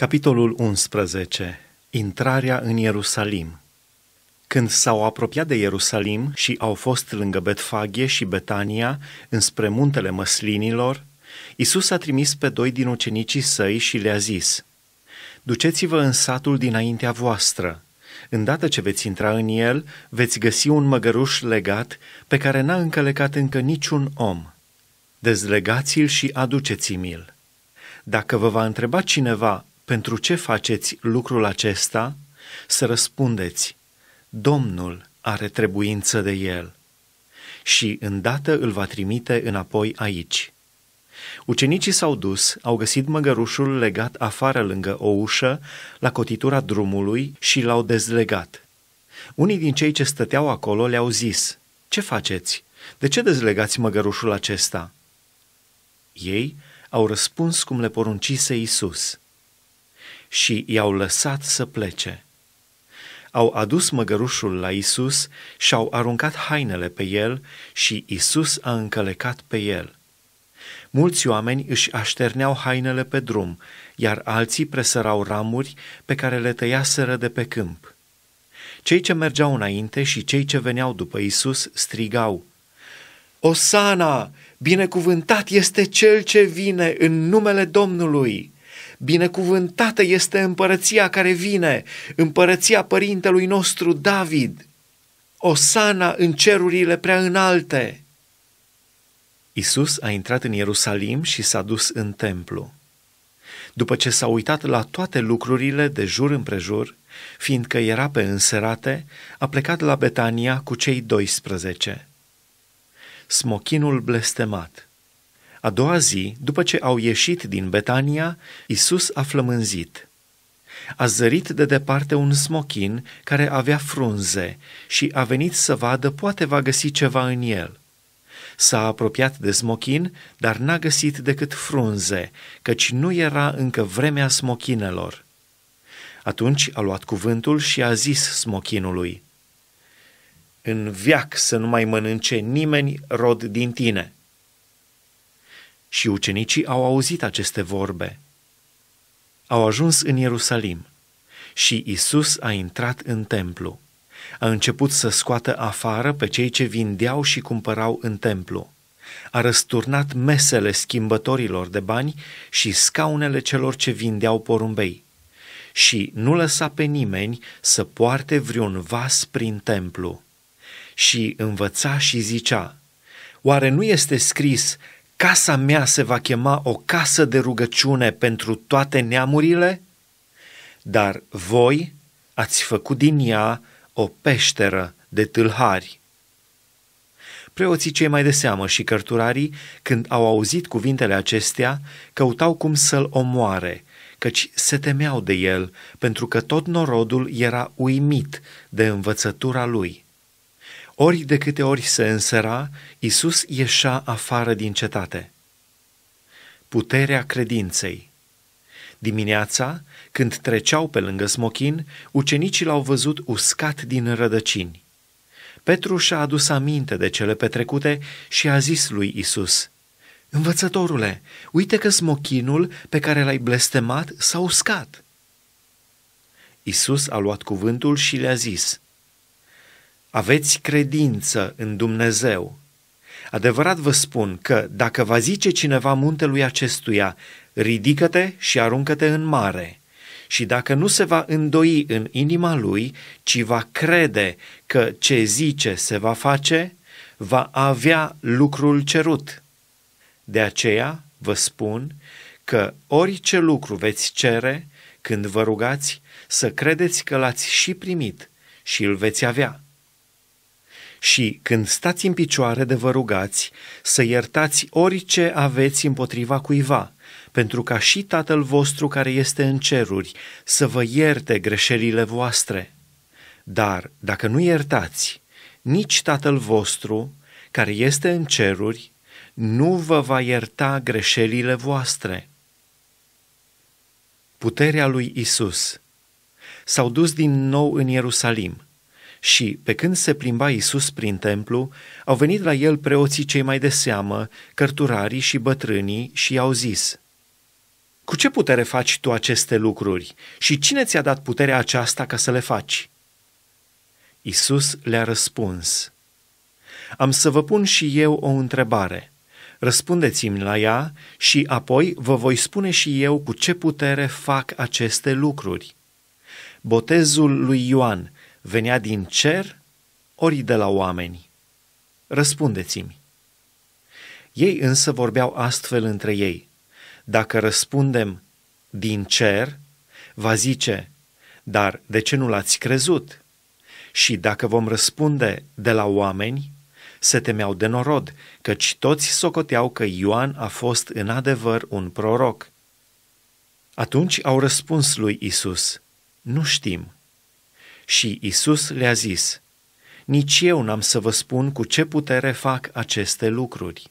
Capitolul 11. Intrarea în Ierusalim Când s-au apropiat de Ierusalim și au fost lângă Betfaghe și Betania, înspre muntele măslinilor, Isus a trimis pe doi din ucenicii săi și le-a zis, Duceți-vă în satul dinaintea voastră. Îndată ce veți intra în el, veți găsi un măgăruș legat pe care n-a încălecat încă niciun om. Dezlegați-l și aduceți-mi-l. Dacă vă va întreba cineva pentru ce faceți lucrul acesta? Să răspundeți, Domnul are trebuință de el și îndată îl va trimite înapoi aici. Ucenicii s-au dus, au găsit măgărușul legat afară lângă o ușă, la cotitura drumului și l-au dezlegat. Unii din cei ce stăteau acolo le-au zis, Ce faceți? De ce dezlegați măgărușul acesta?" Ei au răspuns cum le poruncise Isus și i-au lăsat să plece. Au adus măgărușul la Isus și au aruncat hainele pe el și Isus a încălecat pe el. Mulți oameni își așterneau hainele pe drum, iar alții presărau ramuri pe care le tăiaseră de pe câmp. Cei ce mergeau înainte și cei ce veneau după Isus strigau, Osana, binecuvântat este cel ce vine în numele Domnului! Binecuvântată este împărăția care vine, împărăția părintelui nostru David. Osana în cerurile prea înalte. Isus a intrat în Ierusalim și s-a dus în templu. După ce s-a uitat la toate lucrurile de jur împrejur, fiindcă era pe înserate, a plecat la Betania cu cei 12. Smochinul blestemat – a doua zi, după ce au ieșit din Betania, Isus a flămânzit. A zărit de departe un smochin care avea frunze și a venit să vadă poate va găsi ceva în el. S-a apropiat de smochin, dar n-a găsit decât frunze, căci nu era încă vremea smochinelor. Atunci a luat cuvântul și a zis smochinului, În viac să nu mai mănânce nimeni rod din tine!' Și ucenicii au auzit aceste vorbe. Au ajuns în Ierusalim și Isus a intrat în templu. A început să scoată afară pe cei ce vindeau și cumpărau în templu. A răsturnat mesele schimbătorilor de bani și scaunele celor ce vindeau porumbei și nu lăsa pe nimeni să poarte vreun vas prin templu. Și învăța și zicea, Oare nu este scris, Casa mea se va chema o casă de rugăciune pentru toate neamurile, dar voi ați făcut din ea o peșteră de tâlhari. Preoții cei mai de seamă și cărturarii, când au auzit cuvintele acestea, căutau cum să-l omoare, căci se temeau de el, pentru că tot norodul era uimit de învățătura lui. Ori de câte ori se însăra, Isus ieșea afară din cetate. Puterea credinței Dimineața, când treceau pe lângă smochin, ucenicii l-au văzut uscat din rădăcini. Petru și-a adus aminte de cele petrecute și a zis lui Isus: Învățătorule, uite că smochinul pe care l-ai blestemat s-a uscat. Isus a luat cuvântul și le-a zis: aveți credință în Dumnezeu. Adevărat vă spun că dacă va zice cineva muntelui acestuia, ridică-te și aruncă-te în mare, și dacă nu se va îndoi în inima lui, ci va crede că ce zice se va face, va avea lucrul cerut. De aceea vă spun că orice lucru veți cere, când vă rugați, să credeți că l-ați și primit și îl veți avea și când stați în picioare de vă rugați, să iertați orice aveți împotriva cuiva, pentru ca și Tatăl vostru care este în ceruri să vă ierte greșelile voastre. Dar dacă nu iertați, nici Tatăl vostru care este în ceruri nu vă va ierta greșelile voastre. Puterea lui Isus s-au dus din nou în Ierusalim – și, pe când se plimba Isus prin templu, au venit la el preoții cei mai de seamă, cărturarii și bătrânii și i-au zis, Cu ce putere faci tu aceste lucruri? Și cine ți-a dat puterea aceasta ca să le faci?" Isus le-a răspuns, Am să vă pun și eu o întrebare. Răspundeți-mi la ea și apoi vă voi spune și eu cu ce putere fac aceste lucruri. Botezul lui Ioan venea din cer ori de la oameni? Răspundeți-mi. Ei însă vorbeau astfel între ei. Dacă răspundem din cer, va zice, dar de ce nu l-ați crezut? Și dacă vom răspunde de la oameni, se temeau de norod, căci toți socoteau că Ioan a fost în adevăr un proroc. Atunci au răspuns lui Isus: Nu știm. Și Isus le-a zis, Nici eu n-am să vă spun cu ce putere fac aceste lucruri.